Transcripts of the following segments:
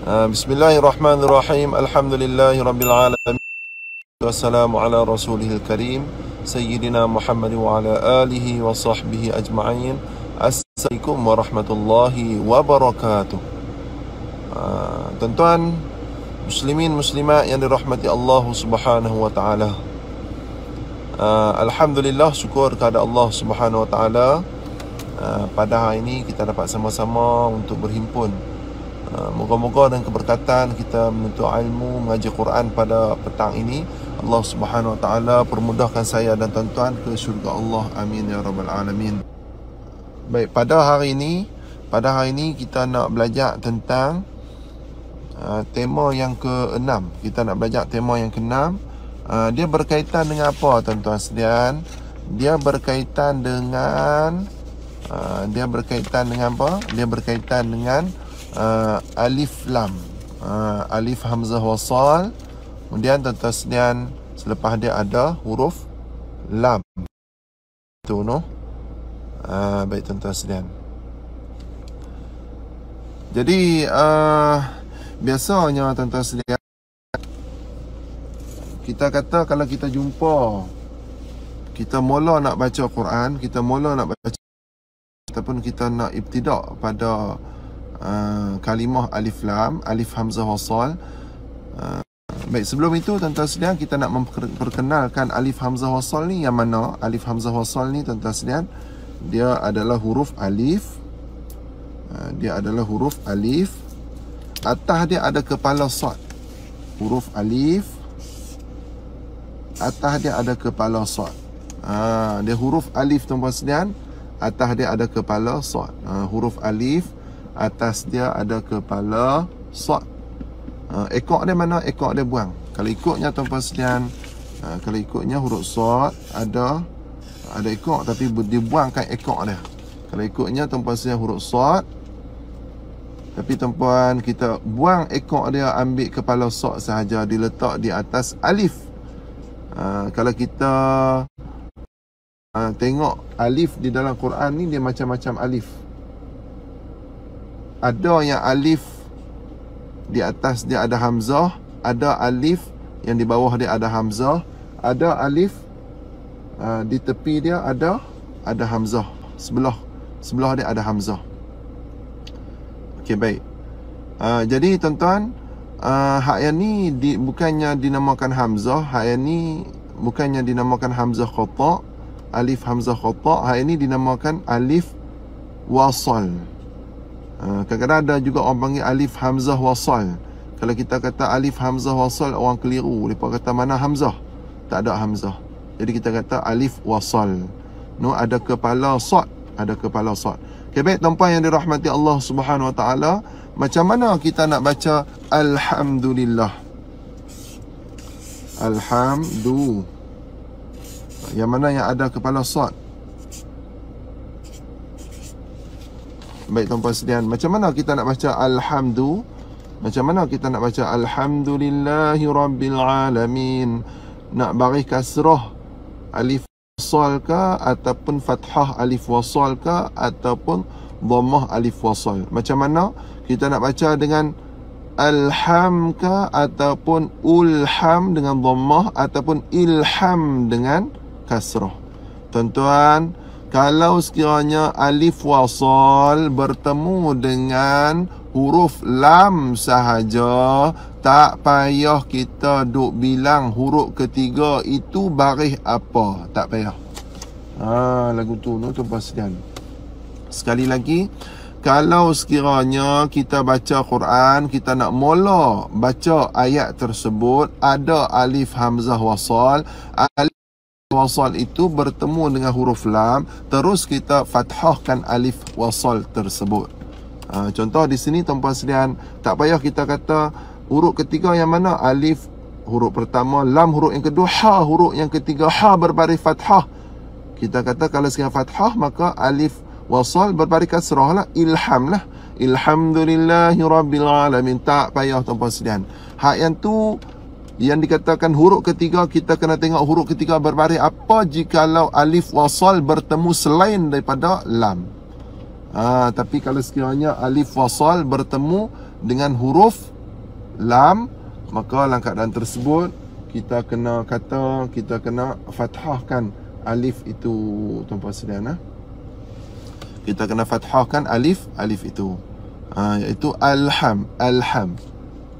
Ah, bismillahirrahmanirrahim. Alhamdulillahirabbilalamin. Wassalamu ala rasulihil karim sayyidina Muhammad wa ala alihi wa sahbihi ajma'in. Assalamualaikum warahmatullahi wabarakatuh. Ah, tuan-tuan muslimin muslimat yang dirahmati Allah Subhanahu wa taala. Ah, alhamdulillah syukur kepada Allah Subhanahu wa taala. Pada hari ini kita dapat sama-sama untuk berhimpun Ah, moga-moga dengan keberkatan kita menuntut ilmu mengaji Quran pada petang ini Allah Subhanahu Wa Taala permudahkan saya dan tuan-tuan ke syurga Allah amin ya rabbal alamin. Baik pada hari ini pada hari ini kita nak belajar tentang uh, tema yang ke-6. Kita nak belajar tema yang ke-6. Uh, ah, dia berkaitan dengan apa tuan-tuan sedian? Dia berkaitan dengan uh, dia berkaitan dengan apa? Dia berkaitan dengan uh, Alif Lam uh, Alif Hamzah Wasal Kemudian tatasnian Selepas dia ada huruf Lam tu no uh, Baik tatasnian Jadi uh, Biasanya tatasnian Kita kata kalau kita jumpa kita mula nak baca Quran, kita mula nak baca ataupun kita nak ibtidak pada Ah, kalimah alif lam alif hamzah wasal uh, ah, baik sebelum itu tuan-tuan sekalian kita nak memperkenalkan alif hamzah wasal ni yang mana alif hamzah wasal ni tuan-tuan sekalian dia adalah huruf alif ah, dia adalah huruf alif atas dia ada kepala sad huruf alif atas dia ada kepala sad ha dia huruf alif tuan-tuan sekalian atas dia ada kepala sad ha, huruf alif uh, atas dia ada kepala sot. Uh, ekor dia mana? Ekor dia buang. Kalau ikutnya tuan-tuan sekalian, uh, kalau ikutnya huruf sot ada ada ekor tapi dibuangkan ekor dia. Kalau ikutnya tuan-tuan sekalian huruf sot tapi tuan-tuan kita buang ekor dia ambil kepala sot sahaja diletak di atas alif. Uh, kalau kita uh, tengok alif di dalam Quran ni dia macam-macam alif ada yang alif di atas dia ada hamzah, ada alif yang di bawah dia ada hamzah, ada alif uh, di tepi dia ada ada hamzah sebelah sebelah dia ada hamzah. Okey baik. Uh, jadi tuan-tuan uh, hak yang ni di, bukannya dinamakan hamzah, hak yang ni bukannya dinamakan hamzah khata, alif hamzah khata, hak ini dinamakan alif wasal. Ah, kadang-kadang ada juga orang panggil Alif Hamzah Wasal Kalau kita kata Alif Hamzah Wasal Orang keliru Mereka kata mana Hamzah Tak ada Hamzah Jadi kita kata Alif Wasal no, Ada kepala Sot Ada kepala Sot okay, Baik tuan-puan yang dirahmati Allah Subhanahu Wa Taala, Macam mana kita nak baca Alhamdulillah Alhamdulillah yang mana yang ada kepala sot baik tuan puan sedian macam mana kita nak baca alhamdu macam mana kita nak baca alhamdulillahi rabbil alamin nak baris kasrah alif wasal ke ataupun fathah alif wasal ke ataupun dhammah alif wasal macam mana kita nak baca dengan alham ke ataupun ulham dengan dhammah ataupun ilham dengan kasrah tuan-tuan kalau sekiranya alif wasal bertemu dengan huruf lam sahaja Tak payah kita duk bilang huruf ketiga itu baris apa Tak payah Haa lagu tu no, tu pasal Sekali lagi kalau sekiranya kita baca Quran, kita nak mula baca ayat tersebut, ada alif hamzah wasal, alif wasal itu bertemu dengan huruf lam terus kita fathahkan alif wasal tersebut uh, contoh di sini tuan sedian tak payah kita kata huruf ketiga yang mana alif huruf pertama lam huruf yang kedua ha huruf yang ketiga ha berbaris fathah kita kata kalau sekian fathah maka alif wasal berbaris kasrah lah ilham lah Alhamdulillahi Alamin Tak payah tuan sedian Hak yang tu yang dikatakan huruf ketiga kita kena tengok huruf ketiga berbaris apa jikalau alif wasal bertemu selain daripada lam ha, tapi kalau sekiranya alif wasal bertemu dengan huruf lam maka langkah dan tersebut kita kena kata kita kena fathahkan alif itu tuan-tuan ha? kita kena fathahkan alif alif itu ha, iaitu alham alham,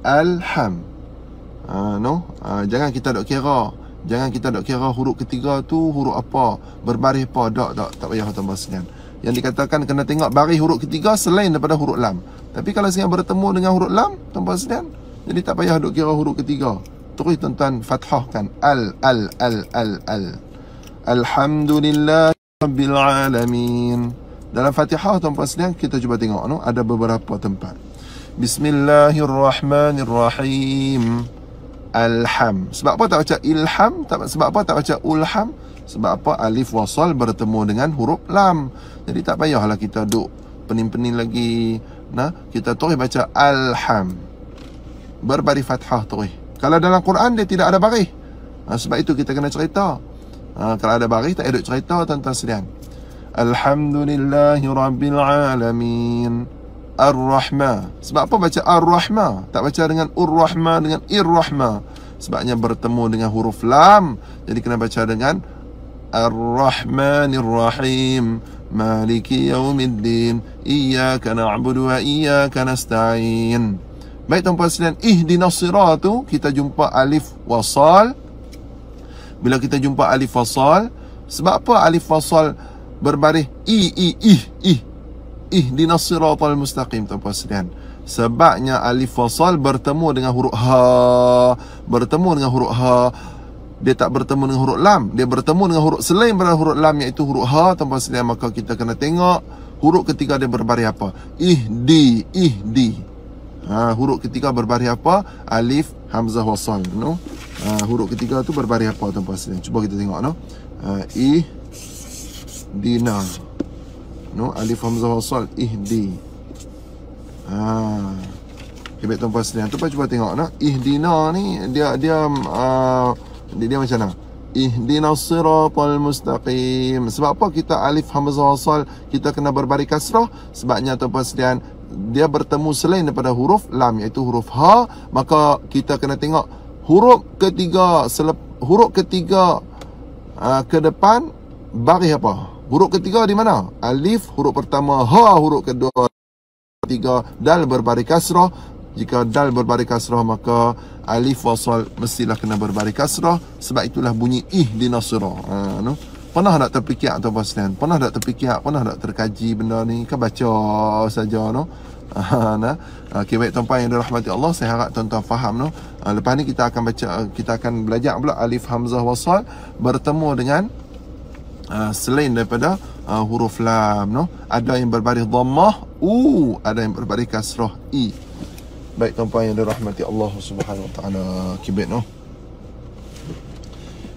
alham. Ah, no uh, jangan kita dok kira jangan kita dok kira huruf ketiga tu huruf apa berbaris apa dok dok tak payah tambah senyap yang dikatakan kena tengok baris huruf ketiga selain daripada huruf lam tapi kalau senyap bertemu dengan huruf lam tambah senyap jadi tak payah dok kira huruf ketiga terus tuan-tuan fathahkan al al al al al alhamdulillah rabbil alamin dalam Fatihah tuan puan sekalian kita cuba tengok no? ada beberapa tempat Bismillahirrahmanirrahim Alham Sebab apa tak baca Ilham Sebab apa tak baca Ulham Sebab apa Alif Wasal bertemu dengan huruf Lam Jadi tak payahlah kita duduk pening-pening lagi Nah Kita terus baca Alham Berbari fathah terus Kalau dalam Quran dia tidak ada barih ha, Sebab itu kita kena cerita ha, Kalau ada barih tak ada cerita tentang sedian Alhamdulillahi Rabbil Alamin ar rahma Sebab apa baca ar rahma Tak baca dengan ur rahma dengan ir rahma Sebabnya bertemu dengan huruf Lam. Jadi kena baca dengan Ar-Rahmanir-Rahim. Maliki Yawmiddin. Iyaka na'budu wa iyaka nasta'in. Baik tuan-tuan sekalian, ihdinas siratu kita jumpa alif wasal. Bila kita jumpa alif wasal, sebab apa alif wasal berbaris i i I I ihdinas siratal mustaqim tuan-tuan sekalian. Sebabnya alif wasal bertemu dengan huruf ha, bertemu dengan huruf ha. Dia tak bertemu dengan huruf lam, dia bertemu dengan huruf selain daripada huruf lam iaitu huruf ha tuan-tuan sekalian maka kita kena tengok huruf ketiga dia berbaris apa? Ihdi, ihdi. Ha, huruf ketiga berbaris apa? Alif, hamzah, wasal, no? Ha, huruf ketiga tu berbaris apa tuan-tuan sekalian? Cuba kita tengok, no? Ha, ih, dina. No Alif Hamzah Wasal Ihdi Haa Hebat tuan puas tu, Tuan cuba tengok nak Ihdina ni Dia Dia uh, dia, dia macam mana Ihdina siratul mustaqim Sebab apa kita alif hamzah wasal Kita kena berbari kasrah Sebabnya tuan puas dia Dia bertemu selain daripada huruf lam Iaitu huruf ha Maka kita kena tengok Huruf ketiga selep, Huruf ketiga uh, ke depan Bagi Bagi apa? Huruf ketiga di mana? Alif huruf pertama, ha huruf kedua, ketiga, dal berbaris kasrah. Jika dal berbaris kasrah maka alif wasal mestilah kena berbaris kasrah sebab itulah bunyi ih di nasra. Ha no. Pernah tak terfikir atau pasal Pernah tak terfikir, pernah tak terkaji benda ni? Kan baca saja no. Ha, nah. Okey baik tuan-tuan yang dirahmati Allah, saya harap tuan-tuan faham no. Ha, lepas ni kita akan baca kita akan belajar pula alif hamzah wasal bertemu dengan Ah, selain daripada uh, huruf lam no ada yang berbaris dhammah u uh, ada yang berbaris kasrah i baik tuan-tuan yang dirahmati Allah Subhanahu wa taala kibet no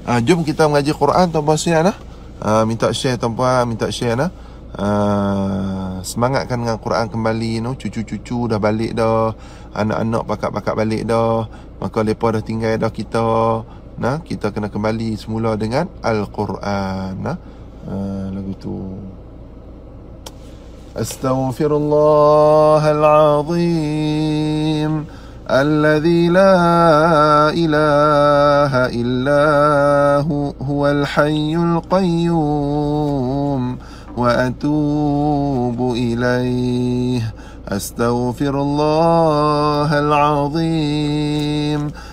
uh, jom kita mengaji Quran tuan-tuan sini nah uh, minta share tuan-tuan minta share nah uh, semangatkan dengan Quran kembali no cucu-cucu dah balik dah anak-anak pakak-pakak balik dah maka lepas dah tinggal dah kita nah kita kena kembali semula dengan al-Quran nah uh, lagu tu Astaghfirullah al-azim الذي لا إله إلا هو هو الحي القيوم وأتوب إليه أستغفر al العظيم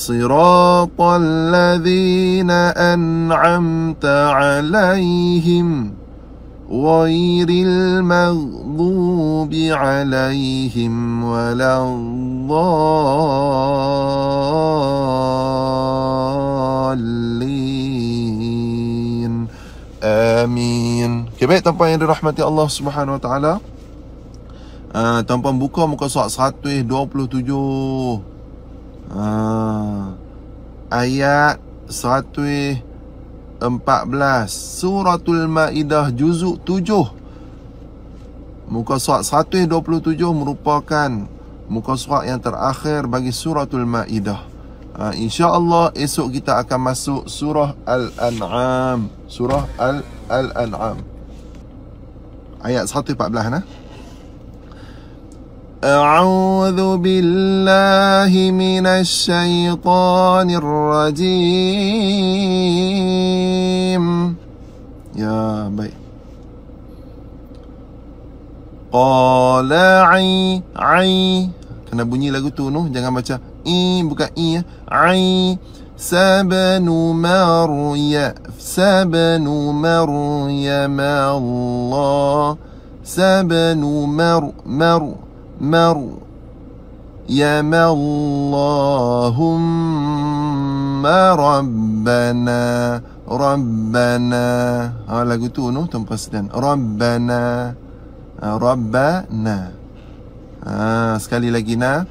صراط الذين أنعمت عليهم غير المغضوب عليهم ولا الضالين آمين كبير تنبع يند رحمة الله سبحانه وتعالى آه, تنبع بكم مكسوات 127 uh, ayat 114 suratul maidah juzuk 7 muka surat 127 merupakan muka surat yang terakhir bagi suratul maidah uh, insyaallah esok kita akan masuk surah al-an'am surah al-an'am ayat 114 nah eh? أعوذ بالله من الشيطان الرجيم يا بي قال عي عي kena bunyi lagu tu Nuh jangan baca i bukan i ya ai sabnu marya sabnu maryam Allah sabnu mar mar مر مريم اللهم ربنا ربنا على آه، قتونو تم ربنا ربنا آه، ربنا آه سكالي لقينا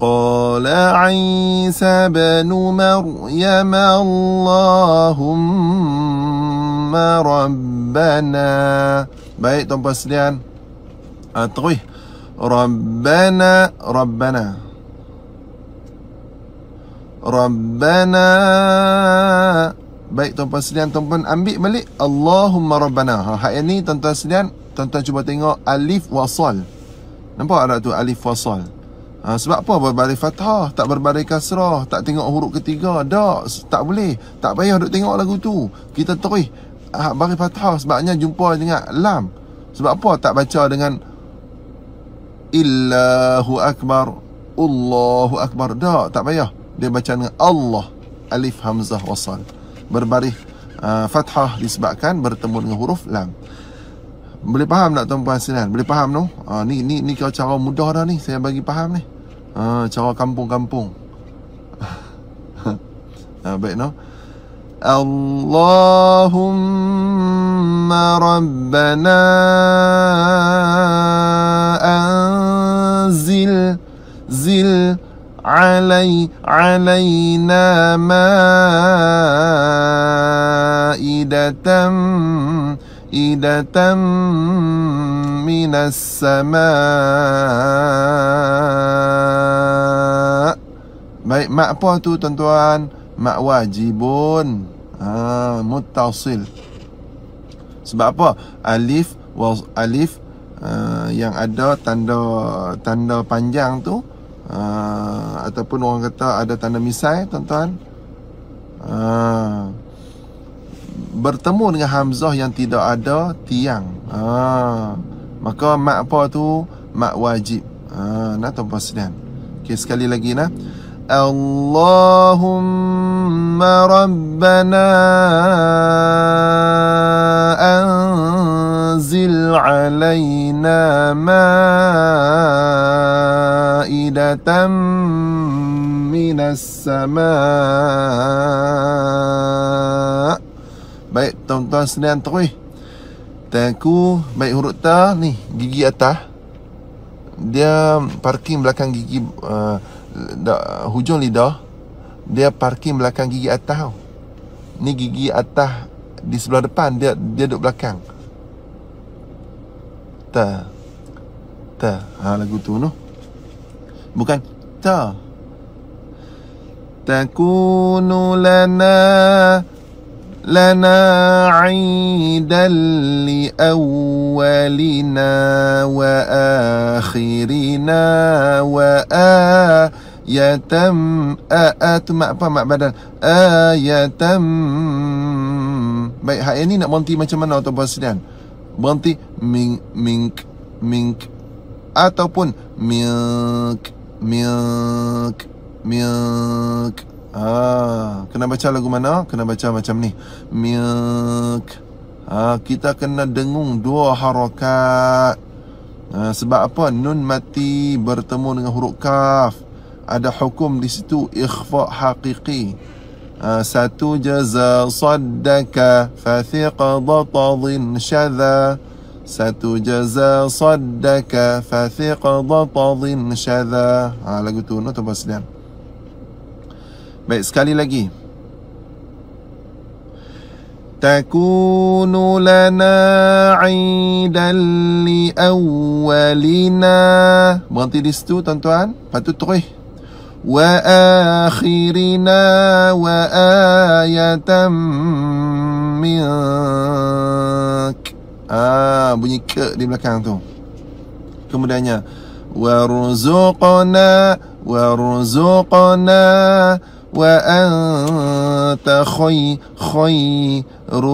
قال عيسى بن مر مريم اللهم ربنا baik tuan puan sedian Rabbana, Rabbana, Rabbana. Baik tuan-tuan sedian tuan-tuan ambil balik Allahumma Rabbana ha, Hak yang ni tuan-tuan sedian Tuan-tuan cuba tengok Alif wasal Nampak tak tu Alif wasal ha, Sebab apa berbaris fathah Tak berbaris kasrah Tak tengok huruf ketiga Tak Tak boleh Tak payah duk tengok lagu tu Kita terus Hak baris fathah Sebabnya jumpa dengan Lam Sebab apa tak baca dengan Illahu Akbar Allahu Akbar Dah, tak payah Dia baca dengan Allah Alif Hamzah Wasal Berbarih uh, Fathah disebabkan bertemu dengan huruf Lam Boleh faham tak tuan-puan sinan? Boleh faham tu? No? Uh, ni, ni, ni kalau cara mudah dah ni Saya bagi faham ni uh, Cara kampung-kampung uh, Baik tu no? اللهم ربنا أنزل زل علي علينا مائدة مائدة من السماء Baik, mak apa tu tuan-tuan? Mak wajibun. Ah, mutawsil sebab apa alif was alif uh, yang ada tanda tanda panjang tu uh, ataupun orang kata ada tanda misai tuan-tuan uh, bertemu dengan hamzah yang tidak ada tiang uh, maka mak apa tu mak wajib uh, nak tuan-tuan okay, sekali lagi nah اللهم ربنا أنزل علينا مائدة من السماء Baik tuan-tuan sedang terus Tengku Baik huruf ta ni Gigi atas Dia parking belakang gigi uh, dah, hujung lidah dia parking belakang gigi atas tau. Ni gigi atas di sebelah depan dia dia duduk belakang. Ta. Ta. Ha lagu tu noh. Bukan ta. Takunu lana لنا عيدا لأولنا وآخرنا وآية أتم ما بدل آية Baik, hak ini nak berhenti macam mana untuk bahasa sedian? Berhenti mink, mink, mink Ataupun milk, milk, milk Ah, kena baca lagu mana? Kena baca macam ni. Milk. Ah, kita kena dengung dua harakat. Ah, sebab apa? Nun mati bertemu dengan huruf kaf. Ada hukum di situ ikhfa hakiki. Ah, satu jaza saddaka fa thiqa shadha. Satu jaza saddaka fa thiqa shadha. Ah, lagu tu nak no, tu Baik sekali lagi Takunu lana aidan li awalina Berhenti di situ tuan-tuan Lepas tu terih Wa akhirina wa ayatan minak Ah ha, bunyi ke di belakang tu Kemudiannya Warzuqna Warzuqna Warzuqna وأنت خي خير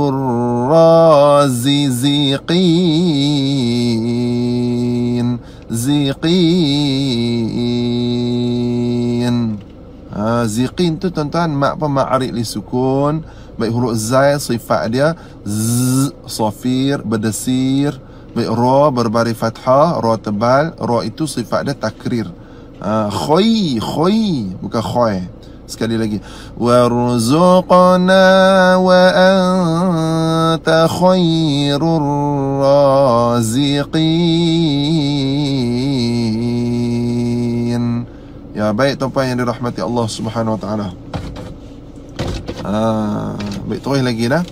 الرازقين زقين زقين تو تن تن ما ما عريق لسكون بيه حروف زاي صفة dia ز صفير بدسير بيه رو برباري فتحة رو تبال رو اتو صفة dia تكرير خوي خوي بك خوي sekali lagi warzuqna wa anta khairur raziqin ya baik tuan-tuan yang dirahmati Allah Subhanahu wa taala ah baik terus lagi dah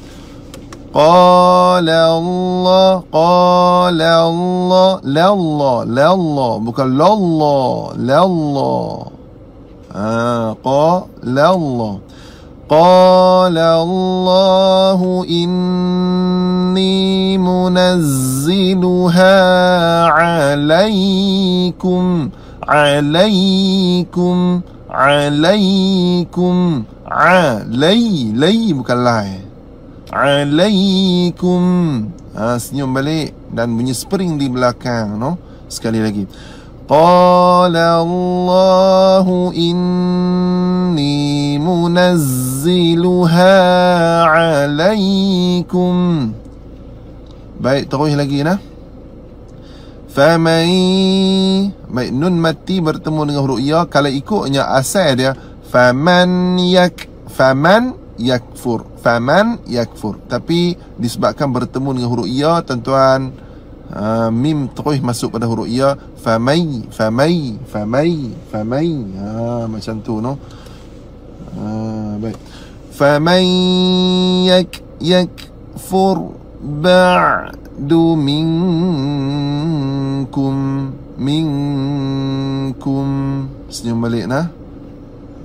Qala Allah Qala Allah La Allah La Allah Bukan La Allah La Allah قال الله قال الله إني منزلها عليكم عليكم عليكم علي لي مكلاي عليكم ha, senyum balik dan bunyi spring di belakang no? sekali lagi قال الله إني منزلها عليكم Baik, terus lagi nah. Famai Baik, nun mati bertemu dengan huruf ya Kalau ikutnya asal dia Faman yak Faman yakfur Faman yakfur Tapi disebabkan bertemu dengan huruf ya tuan uh, Mim terus masuk pada huruf ya famai famai famai famai ha macam tu no ha baik famai yak yak fur ba'du minkum minkum senyum balik nah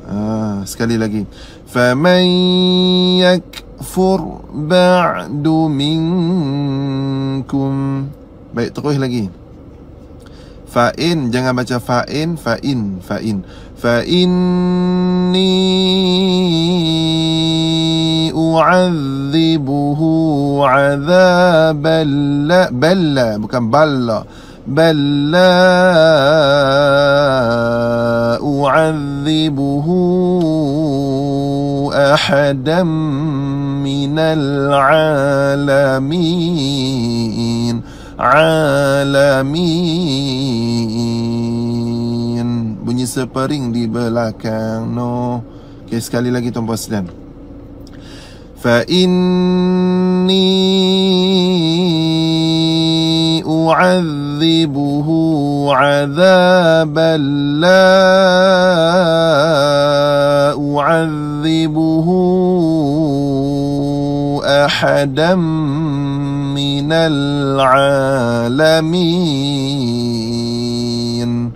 ha sekali lagi famai yak fur ba'du minkum baik terus lagi Fa'in jangan baca fa'in fa'in fa'in. Fa'inni u'adzibuhu 'adzaban la balla bukan balla. Balla u'adzibuhu ahadan minal 'alamin. alamin. Bunyi sepering di belakang no. Okey sekali lagi tuan-puan sedang. Fa inni أعذبه عذابا لا أعذبه أحدا Minal Alamin.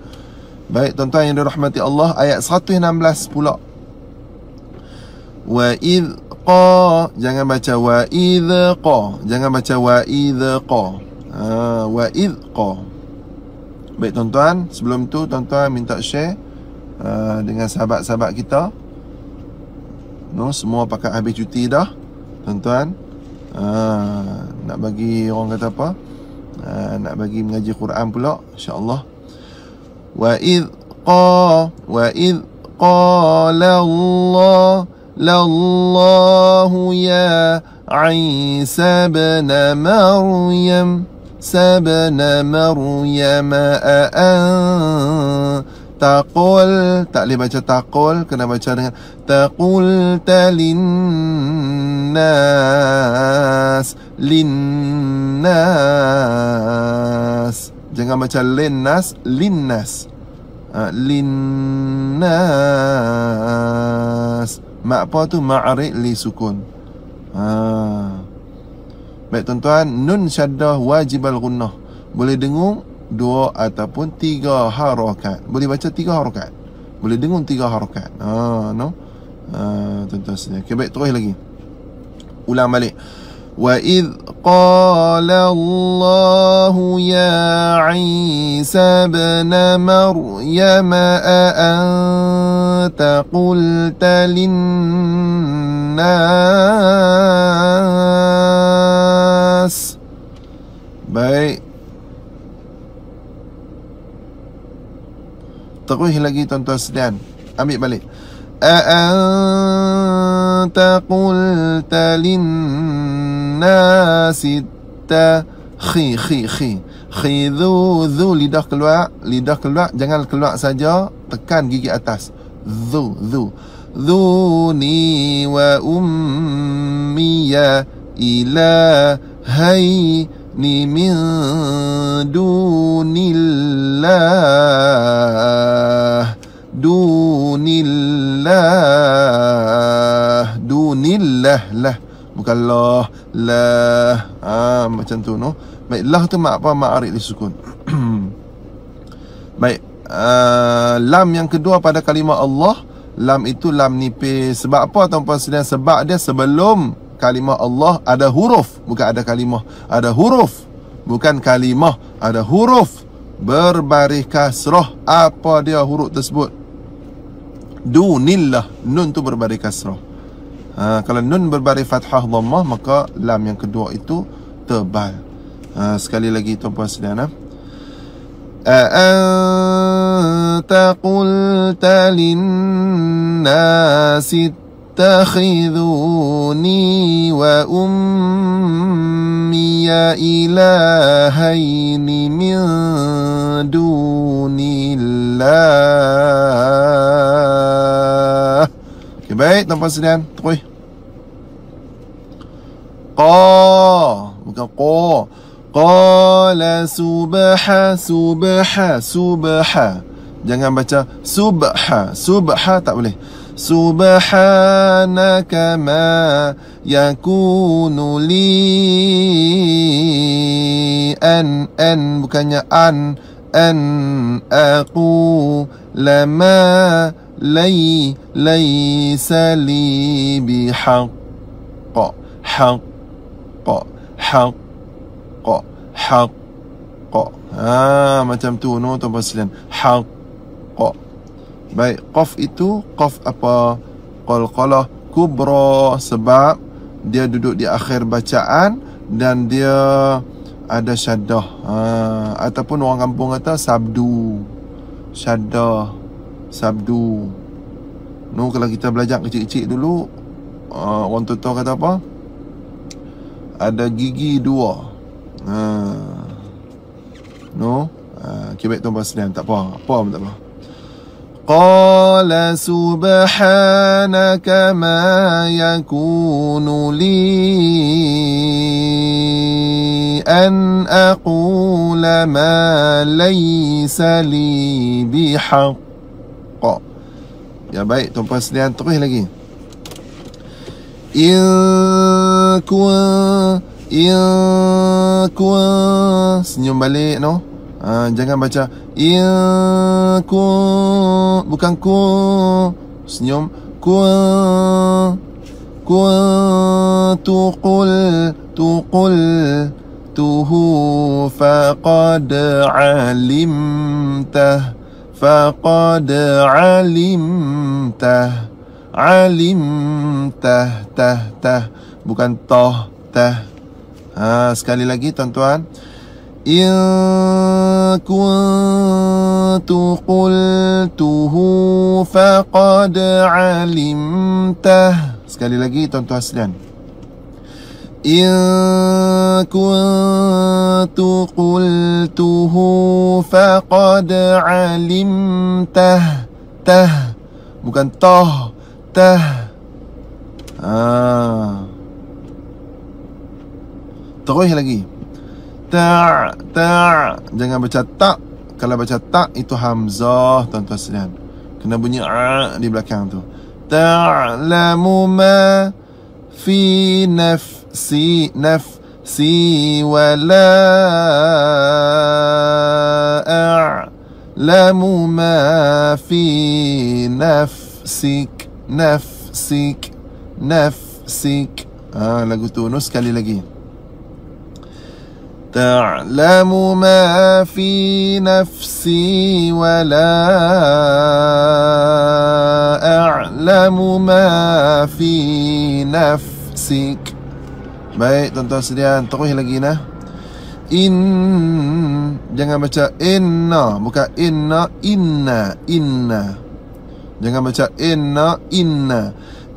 Baik tuan-tuan yang dirahmati Allah Ayat 116 pula Wa idh qa Jangan baca wa idh qa Jangan baca wa idh qa ha, Wa idh qa Baik tuan-tuan Sebelum tu tuan-tuan minta share uh, Dengan sahabat-sahabat kita No, semua pakai habis cuti dah Tuan-tuan Ha, nak bagi orang kata apa? Ha, nak bagi mengaji Quran pula insya-Allah. Wa id qa wa id qala Allah lallahu ya Isa ibn Maryam sabana Maryam a'an taqul tak boleh baca taqul kena baca dengan taqul talin nas lin nas jangan baca lin nas lin nas ha, lin nas mak apa tu Ma'arik li sukun ha. baik tuan-tuan nun syaddah wajib al gunnah boleh dengung dua ataupun tiga harokat boleh baca tiga harokat boleh dengung tiga harokat ha no ha, tentu uh, saja okay, baik terus lagi ulang balik wa id qala allah ya isa ibn maryam a anta qult lin nas baik Terus lagi tuan-tuan sedian Ambil balik A'anta qulta linnasi ta khi khi khi khi zu zu lidah keluar lidah keluar jangan keluar saja tekan gigi atas zu zu zu ni wa ummi ya ila hai ni min dunillah dunillah dunillah lah bukan lah lah ha, macam tu no baik lah tu mak apa mak arif sukun baik uh, lam yang kedua pada kalimah Allah lam itu lam nipis sebab apa tuan-tuan sebab dia sebelum kalimah Allah ada huruf bukan ada kalimah ada huruf bukan kalimah ada huruf berbaris kasrah apa dia huruf tersebut dunillah nun tu berbaris kasrah ha, kalau nun berbaris fathah dhammah maka lam yang kedua itu tebal ha, sekali lagi tuan-puan sedana أأنت قلت للناس تتخذوني وامي الهين من دون الله okay, baik tuan-tuan sedang terus qa bukan qa qala subha subha subha jangan baca subha subha tak boleh سبحانك ما يكون لي أن أن بكني أن أن أقول لما لي ليس لي بحق حق حق حق, حق. ah macam tu no tuan puan sekalian hak Baik, qaf itu qaf apa? Qalqalah kubra sebab dia duduk di akhir bacaan dan dia ada syaddah. Ha, ataupun orang kampung kata sabdu. Syaddah sabdu. No kalau kita belajar kecil-kecil dulu uh, orang tua kata apa? Ada gigi dua. Ha. No. Uh, ha, Kebaik okay, tuan-tuan sedang. Tak apa. Apa pun tak apa. قال سبحانك ما يكون لي أن أقول ما ليس لي بحق Ya baik, Tuan Puan Sedian terus lagi In kun, in kun Senyum balik, no? Ha, jangan baca ya ku bukan ku senyum ku ku tu tuqul tuqul tuhu faqad alimta faqad alim alimta tah tah bukan toh tah ha, sekali lagi tuan-tuan كنت قلته فقد علمته sekali lagi tuan-tuan sekalian إن كنت قلته فقد علمته ته bukan toh ته آه. Terus lagi ter ter jangan baca tak kalau baca tak itu hamzah tuan-tuan sekalian kena bunyi a di belakang tu ta'lamu ma fi nafsi nafsi wala a'lamu ma fi nafsik nafsik nafsik ah ha, lagu tu nus sekali lagi تعلم ما في نفسي ولا أعلم ما في nafsik Baik tuan-tuan sekalian Terus lagi nah In Jangan baca inna Bukan inna Inna Inna Jangan baca inna Inna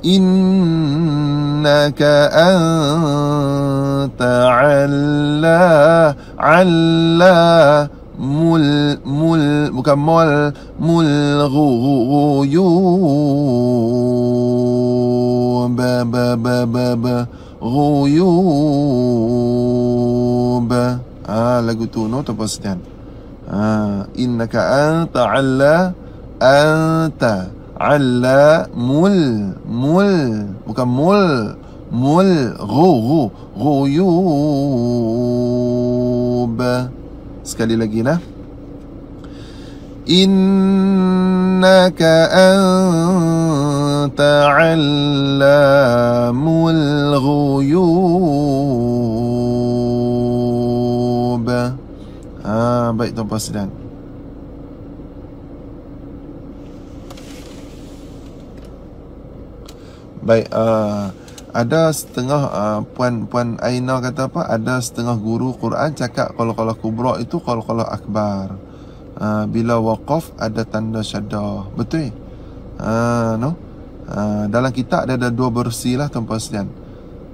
إنك أنت علا علا مل مل مل غيوب با با با با غيوب آه لقتو نوتا بوستان آه إنك أنت علا أنت مول مول مل مول مول غو غو غيوب سكالي لقينا إنك أنت علام الغيوب آه بيت بسران Baik uh, ada setengah uh, puan puan Aina kata apa ada setengah guru Quran cakap kalau kalau kubra itu kalau kalau akbar. Uh, bila waqaf ada tanda syadah. Betul? Ah uh, no. Uh, dalam kitab ada, ada dua bersih lah tuan puan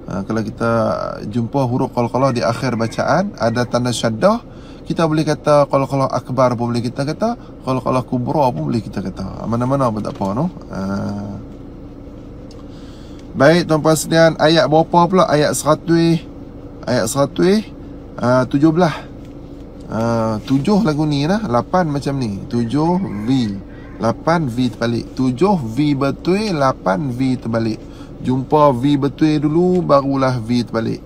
uh, kalau kita jumpa huruf qalqalah di akhir bacaan ada tanda syaddah kita boleh kata qalqalah akbar pun boleh kita kata qalqalah kubra pun boleh kita kata mana-mana pun tak apa noh uh, Baik tuan puan sekalian ayat berapa pula ayat 100 ayat 100 ah uh, 17 ah 7 lagu ni lah 8 macam ni 7 V 8 V terbalik 7 V betul 8 V terbalik jumpa V betul dulu barulah V terbalik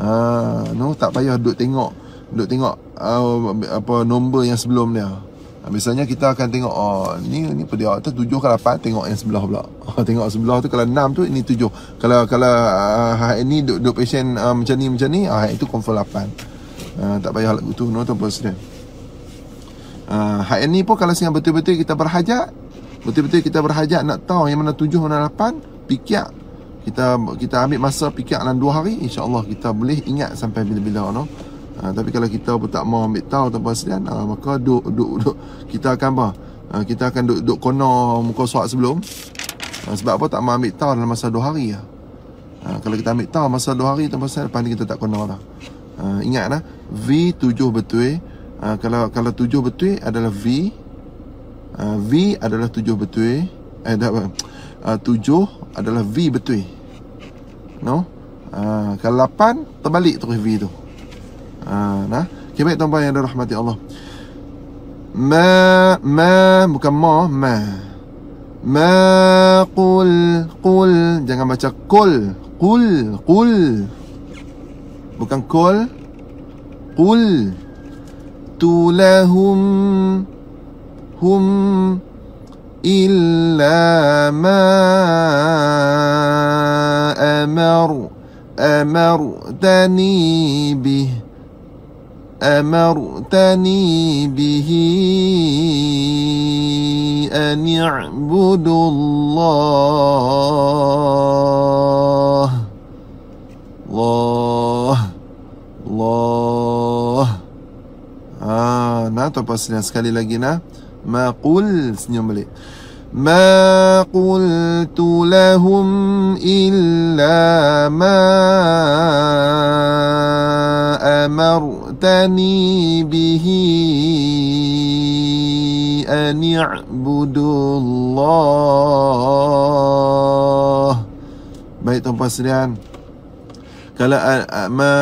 ah no tak payah duk tengok duk tengok uh, apa nombor yang sebelum dia Ah, misalnya kita akan tengok oh, ni ni pedia tu tujuh ke lapan tengok yang sebelah pula. Oh, tengok sebelah tu kalau enam tu ini tujuh. Kalau kalau uh, ah, hari ni duk duk pasien uh, ah, macam ni macam ni ah uh, itu confirm lapan. Uh, tak payah lagu tu no tak pasal. Ah hari ni pun kalau siang betul-betul kita berhajat Betul-betul kita berhajat nak tahu yang mana tujuh mana lapan Pikir kita kita ambil masa pikir dalam dua hari InsyaAllah kita boleh ingat sampai bila-bila no? -bila, uh, Ha, tapi kalau kita pun tak mau ambil tahu tanpa sedian ha, ah, maka duk duk duk kita akan apa? Ha, kita akan duk duk konor muka suak sebelum. Ha, sebab apa tak mau ambil tahu dalam masa 2 hari ya. Ha, kalau kita ambil tahu masa 2 hari tanpa sedian pandai kita tak konor dah. Ha, ingatlah V 7 betul. Ha, kalau kalau 7 betul adalah V. Ha, v adalah 7 betul. Eh dah apa? 7 adalah V betul. No? Ha, kalau 8 terbalik terus V tu. Ha, nah. Okay, baik tuan-tuan yang dirahmati Allah. Ma ma bukan ma ma. Ma qul qul jangan baca qul qul qul. Bukan qul. Qul tulahum hum illa ma amar amartani bih أمرتني به أن اعبد الله الله الله Ah, na to سكالي لغينا ما na. سنيوم لي ما قلت لهم إلا ما أمرت أمرتني به أن اعبد الله Baik Tuan Puan Kalau eh, eh, ma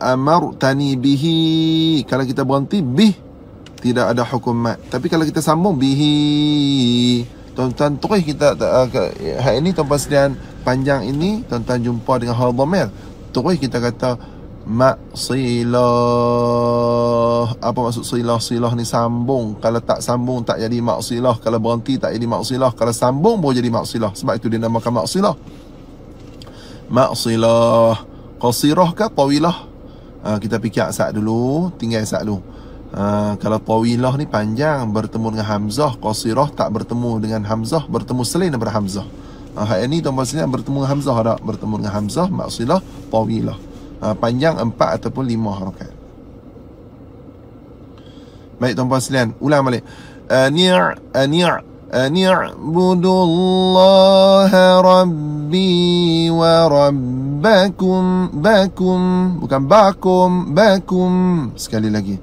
amar tani bihi Kalau kita berhenti bih Tidak ada hukum mat Tapi kalau kita sambung bihi Tuan-tuan terus kita eh, Hari ini Tuan Puan panjang ini Tuan-tuan jumpa dengan hal domer Terus kita kata mak apa maksud silah silah ni sambung kalau tak sambung tak jadi mak silah kalau berhenti tak jadi mak silah kalau sambung boleh jadi mak silah sebab itu dinamakan mak silah mak silah qasirah ke tawilah ha, kita fikir sat dulu tinggal sat dulu ha, kalau tawilah ni panjang bertemu dengan hamzah qasirah tak bertemu dengan hamzah bertemu selain daripada hamzah ha, ah, hari ni tuan-tuan bertemu dengan hamzah ada bertemu dengan hamzah mak silah tawilah uh, panjang empat ataupun 5 harakat. Baik tuan-tuan sekalian, ulang balik. Ani' ah, ani' ah, ani'budu Allah rabbi wa rabbakum bakum bukan bakum bakum sekali lagi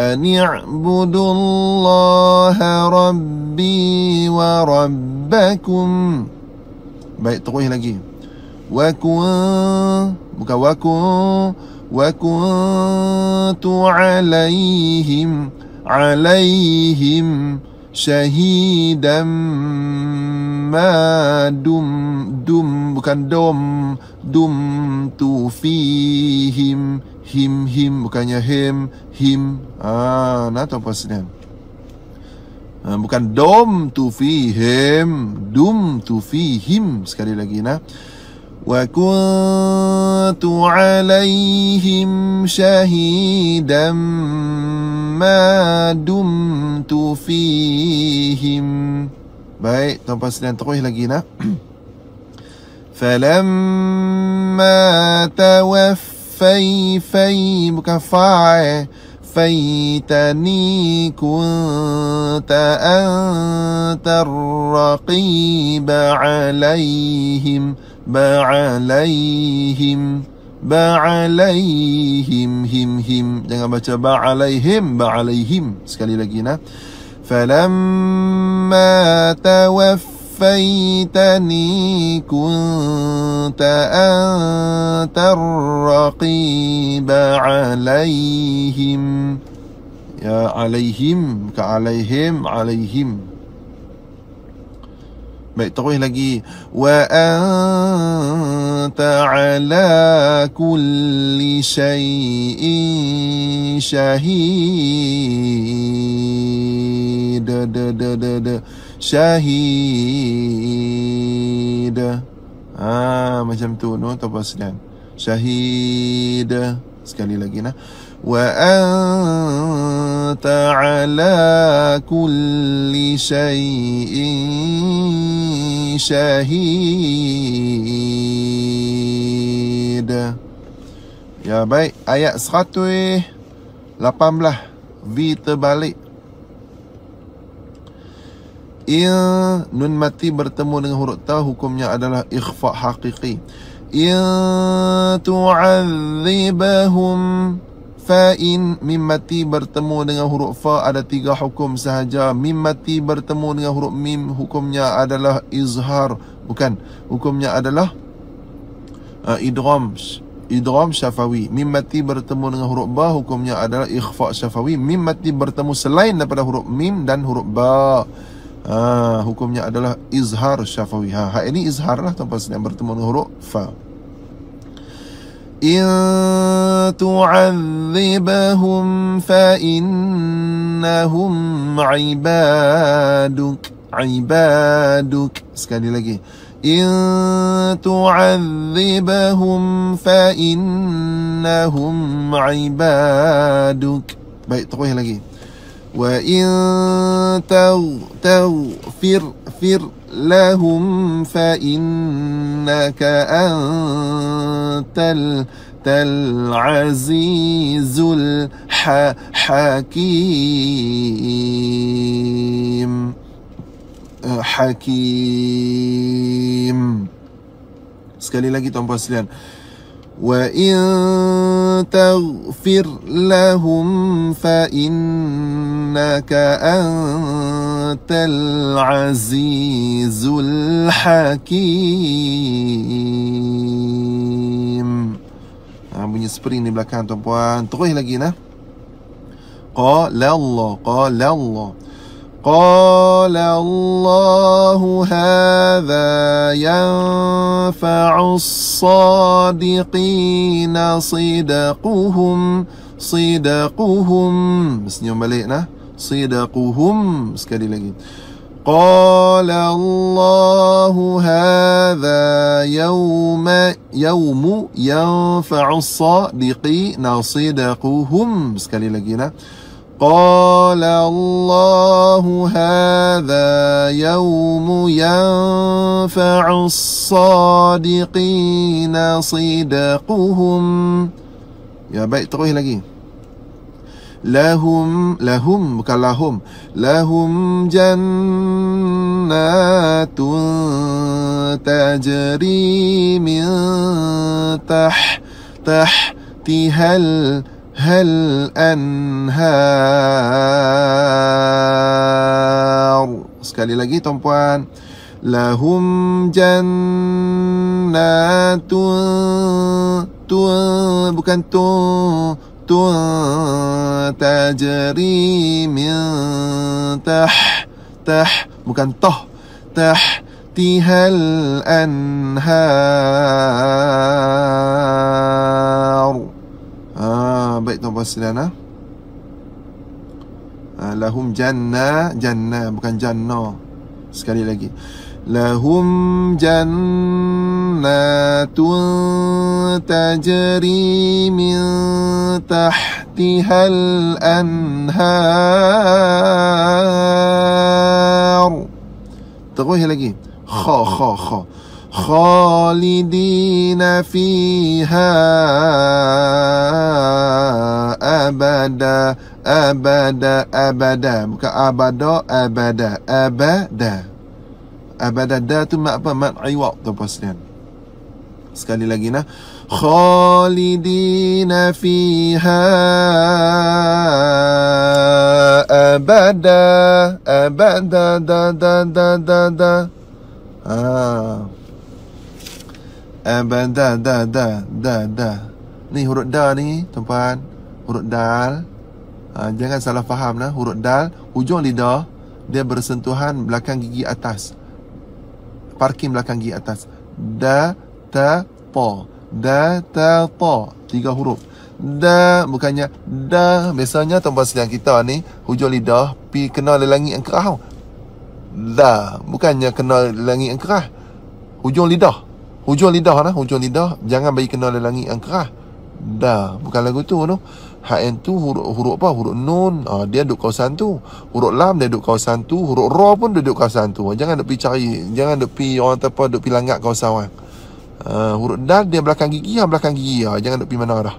ani'budu Allah rabbi wa rabbakum baik terus lagi وكن بكن وكن وكنت عليهم عليهم شهيدا ما دم دم بكن دم دمت فيهم him him bukannya him him ah nak tahu pasal bukan dom to fi dum to fi sekali lagi nah وكنت عليهم شهيدا ما دمت فيهم Baik, puan sedang terus lagi nak فلما توفي في bukan fa'i توفيتني كنت أنت الرقيب عليهم ba'alaihim ba'alaihim him him jangan baca ba'alaihim ba'alaihim sekali lagi nah falamma tawaffaytani kunta anta raqiba alaihim ya alaihim ka alaihim alaihim Baik, terus lagi Wa anta ala kulli syai'in syahid da, da, da, da. Syahid Ah ha, macam tu, no, tak apa sedang Syahid Sekali lagi, nah وأنت على كل شيء شهيد يا باي آية 118 V terbalik Ia nun mati bertemu dengan huruf ta hukumnya adalah ikhfa hakiki. Ia tu'adzibahum Fa'in mimmati bertemu dengan huruf fa ada tiga hukum sahaja Mimmati bertemu dengan huruf mim hukumnya adalah izhar Bukan, hukumnya adalah uh, idrom Idram syafawi Mimmati bertemu dengan huruf ba hukumnya adalah ikhfa syafawi Mimmati bertemu selain daripada huruf mim dan huruf ba Ha, hukumnya adalah izhar syafawi ha, ha ini izhar lah tuan-tuan bertemu dengan huruf fa إن تعذبهم فإنهم عبادك عبادك سكالي lagi إن تعذبهم فإنهم عبادك بيت terus lagi وإن تغفر فر لهم فإنك أنت العزيز الحكيم حكيم Sekali lagi tuan-puan وإن تغفر لهم فإنك أنت العزيز الحكيم Ha, bunyi spring di belakang tuan-puan. Terus lagi nah. Qala Allah, qala Allah. قال الله هذا ينفع الصادقين صدقهم صدقهم senyum balik nah صدقهم sekali lagi قال الله هذا يوم يوم ينفع الصادقين صدقهم sekali lagi nah قال الله هذا يوم ينفع الصادقين صدقهم يا بيت تروح lagi لهم لهم bukan lahum لهم جنات تجري من تحت تحتها هل أنهار sekali lagi tuan-puan lahum jannatu tu bukan tu tu tajri min tah tah bukan tah tah tihal anhar Ah, baik Tuan Puan Sedan ah. ah. Lahum jannah Jannah bukan jannah Sekali lagi Lahum jannatun tajri min tahtihal anhar Terus lagi Kha kha kha خالدين فيها أبدا أبدا أبدا بك أبدا أبدا أبدا أبدا دا ثم أبا من عيوة تبسلين سكالي لغينا خالدين فيها أبدا أبدا دا دا دا دا دا آه. And then da da da da da. Ni huruf da ni, tuan-puan, huruf dal. Ha, jangan salah faham lah huruf dal, hujung lidah dia bersentuhan belakang gigi atas. Parking belakang gigi atas. Da ta po. Da ta po. Tiga huruf. Da bukannya da biasanya tuan-puan sekalian kita ni hujung lidah pi kena lelangi yang kerah. Da bukannya kena lelangi yang kerah. Hujung lidah. Hujung lidah lah Hujung lidah Jangan bagi kenal dalam langit yang kerah Dah Bukan lagu tu no. Hn tu huruf, huruf apa? huruf nun ha, Dia duduk kawasan tu Huruk lam dia duduk kawasan tu Huruk ro pun dia duduk kawasan tu ah, Jangan duduk pergi cari Jangan duduk pergi orang tak apa Duduk pergi langat kawasan orang uh, ah, Huruk dal dia belakang gigi ha, Belakang gigi ha. Jangan duduk pergi mana dah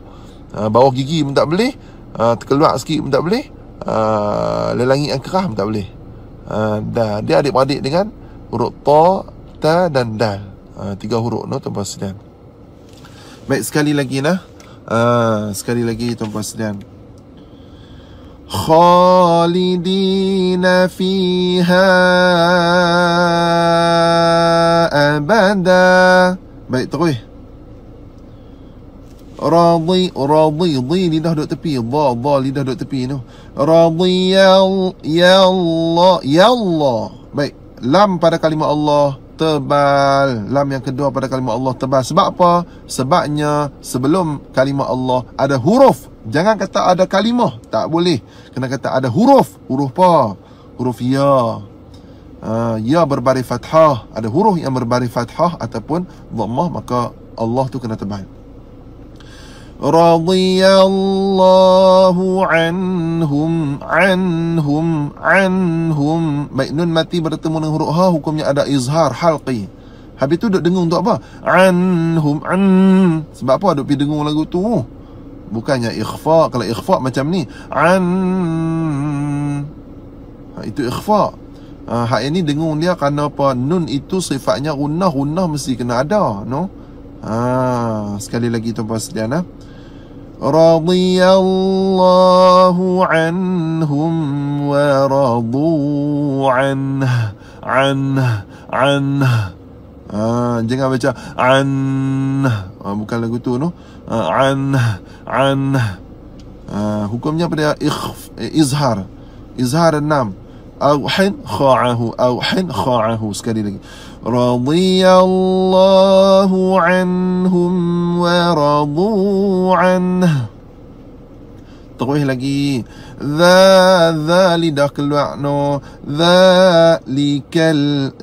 uh, Bawah gigi pun tak boleh uh, Terkeluar sikit pun tak boleh uh, Lelangit yang kerah pun tak boleh uh, Dah Dia adik-adik dengan huruf to Ta dan dal Ah, tiga huruf no tuan puan baik sekali lagi nah uh, sekali lagi tuan puan خالدين فيها أبدا baik terus radhi radhi dhi dah duduk tepi dha dha lidah duduk tepi tu radhi ya, ya Allah ya Allah baik lam pada kalimah Allah tebal Lam yang kedua pada kalimah Allah tebal Sebab apa? Sebabnya sebelum kalimah Allah ada huruf Jangan kata ada kalimah Tak boleh Kena kata ada huruf Huruf apa? Huruf ya uh, Ya berbari fathah Ada huruf yang berbari fathah Ataupun dhammah Maka Allah tu kena tebal رضي الله عنهم عنهم عنهم baik nun mati bertemu dengan huruf ha hukumnya ada izhar halqi habis tu duk dengung untuk apa anhum an sebab apa duk pi dengung lagu tu bukannya ikhfa kalau ikhfa macam ni an ha, itu ikhfa ha, hak ini dengung dia kerana apa nun itu sifatnya runah runah mesti kena ada no ha, sekali lagi tuan-tuan sekalian ha? رضي الله عنهم ورضوا عنه عنه عنه Ha, jangan baca an ha, ah, bukan lagu tu no ah, ha, an an ha, ah, hukumnya pada ikhf eh, izhar izhar enam au hin kha'ahu au hin kha'ahu sekali lagi رضي الله عنهم ورضوا عنه تقويه لقي ذا ذلك الوعن ذلك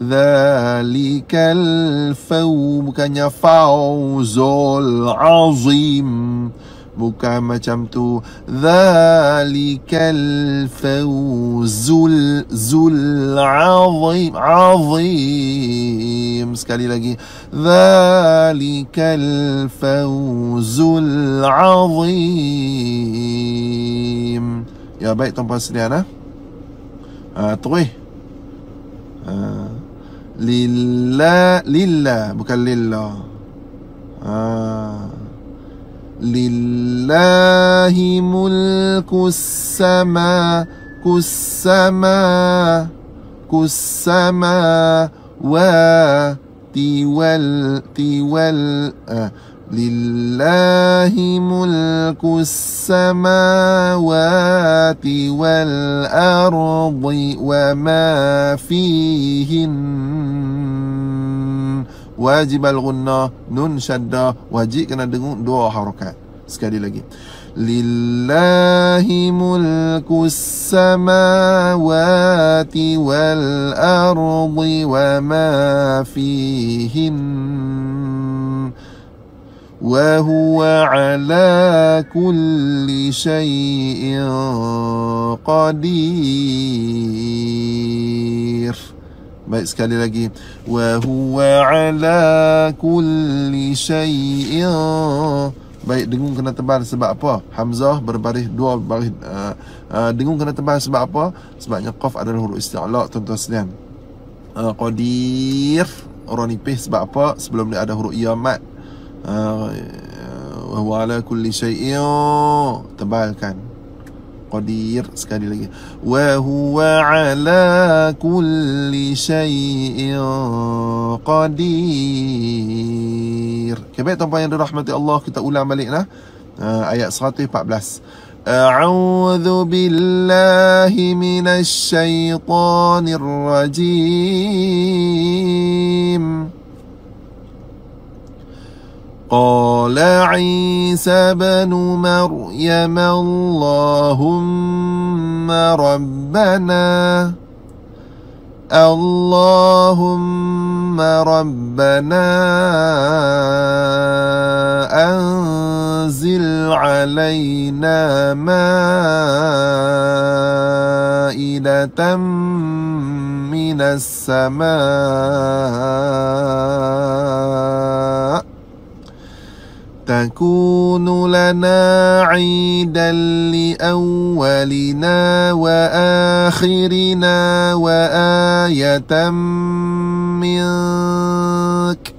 ذلك الفوز كان فوز العظيم bukan macam tu zalikal fawzul zul azim azim sekali lagi zalikal fawzul azim ya baik tuan-tuan sekalian ah ha? uh, terus uh, ah, lilla lilla bukan lilla ah uh. لله ملك السماء السماء السماوات والأرض وال آه، لله ملك السماوات والأرض وما فيهن wajibal gunnah nun syaddah wajib kena dengung dua harakat sekali lagi lillahi mulku samawati wal ardi wa ma fihim وهو على كل شيء قدير baik sekali lagi wa huwa ala kulli baik dengung kena tebal sebab apa hamzah berbaris dua baris uh, uh, dengung kena tebal sebab apa sebabnya qaf adalah huruf isti'la tuan-tuan sekalian uh, qadir orang nipis sebab apa sebelum dia ada huruf ya mat uh, wa huwa ala kulli syai'in tebalkan qadir sekali lagi wa huwa ala kulli syai'in qadir okay, baik tuan-tuan yang dirahmati Allah kita ulang balik lah ah, ayat 114 أعوذ بالله من الشيطان الرجيم قال عيسى بن مريم اللهم ربنا اللهم ربنا أنزل علينا مائدة من السماء تكون لنا عيدا لأولنا وآخرنا وآية منك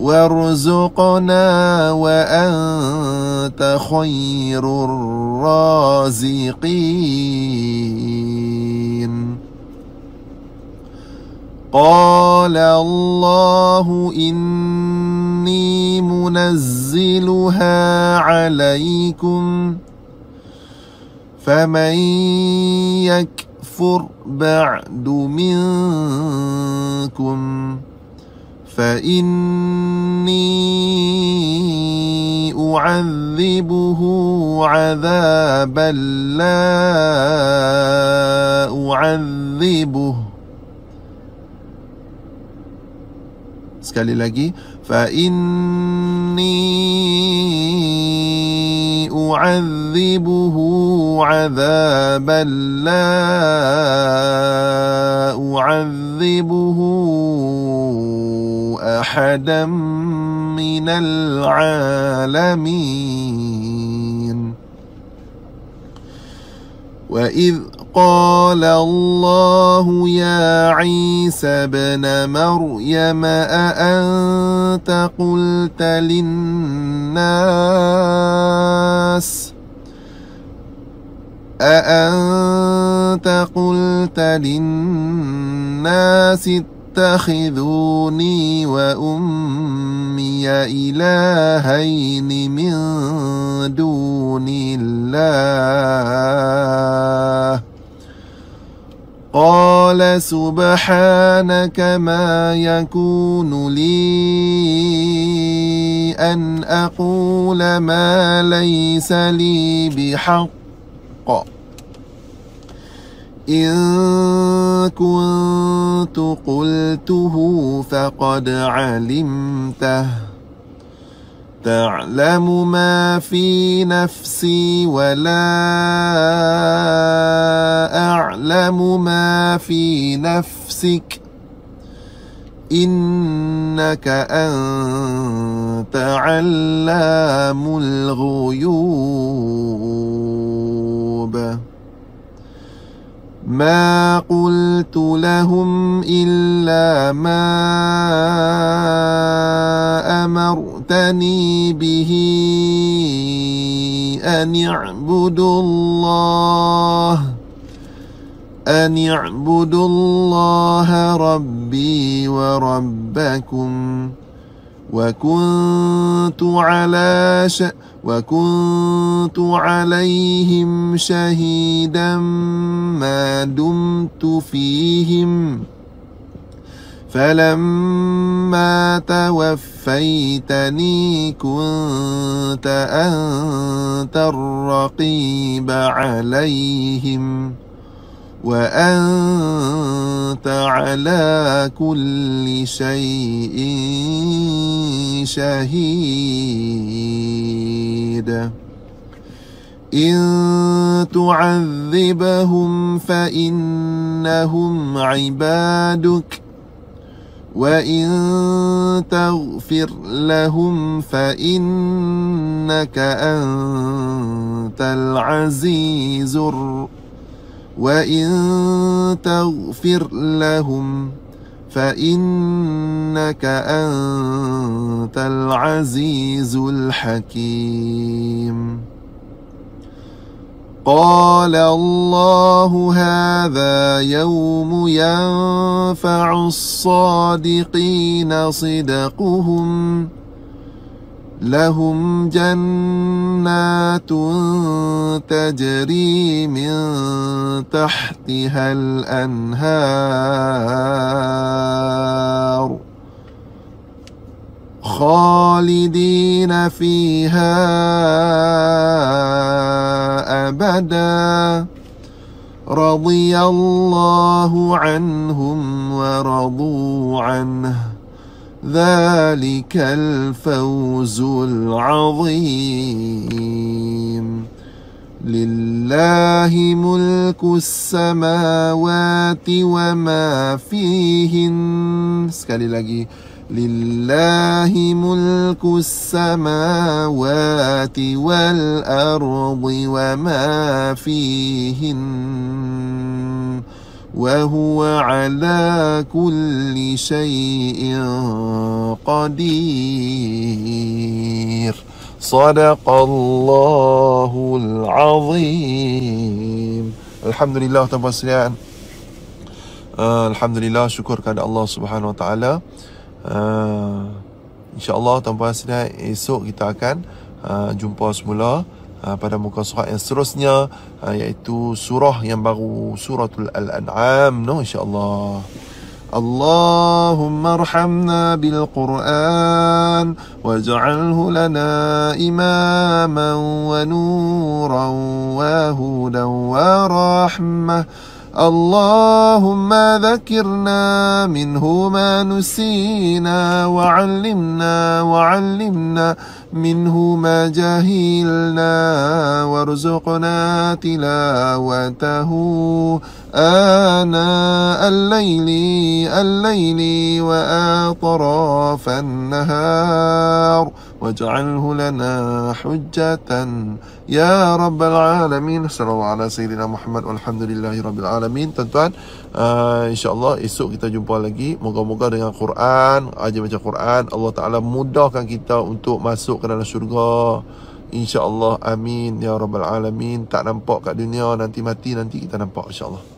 وارزقنا وأنت خير الرازقين قال الله إن إني منزلها عليكم فمن يكفر بعد منكم فإني أعذبه عذابا لا أعذبه Sekali lagi فإني أعذبه عذابا لا أعذبه أحدا من العالمين وإذ قال الله يا عيسى ابن مريم أأنت قلت للناس أأنت قلت للناس تتخذوني وأمي إلهين من دون الله قال سبحانك ما يكون لي أن أقول ما ليس لي بحق إن كنت قلته فقد علمته تعلم ما في نفسي ولا أعلم ما في نفسك إنك أنت علام الغيوب ما قلت لهم إلا ما أمرتني به أن اعبدوا الله أن اعبدوا الله ربي وربكم وكنت على شأن وكنت عليهم شهيدا ما دمت فيهم فلما توفيتني كنت أنت الرقيب عليهم وأنت على كل شيء شهيد واحدة إن تعذبهم فإنهم عبادك وإن تغفر لهم فإنك أنت العزيز وإن تغفر لهم فإنك فإنك أنت العزيز الحكيم قال الله هذا يوم ينفع الصادقين صدقهم لهم جنات تجري من تحتها الأنهار خالدين فيها أبدا رضي الله عنهم ورضوا عنه ذلك الفوز العظيم لله ملك السماوات وما فيهن سكالي lagi لله ملك السماوات والأرض وما فيهن وهو على كل شيء قدير صدق الله العظيم الحمد لله تبارك Alhamdulillah syukur kepada Allah Subhanahu Wa Taala. Ah, Insya-Allah tanpa sedia esok kita akan uh, jumpa semula. Uh, Ah, pada muka surat yang seterusnya ah, iaitu surah yang baru suratul al-an'am no insyaallah اللهم ارحمنا بالقرآن واجعله لنا إماما ونورا وهدى ورحمه اللهم ذكرنا منه ما نسينا وعلمنا وعلمنا منه ما جهلنا وارزقنا تلاوته آناء الليل الليل وأطراف النهار واجعله لنا حجة يا رب العالمين صلى الله على سيدنا محمد والحمد لله رب العالمين tuan-tuan uh, insyaallah esok kita jumpa lagi moga-moga dengan Quran aja baca Quran Allah Taala mudahkan kita untuk masuk ke dalam syurga insyaallah amin ya rabbal alamin tak nampak kat dunia nanti mati nanti kita nampak insyaallah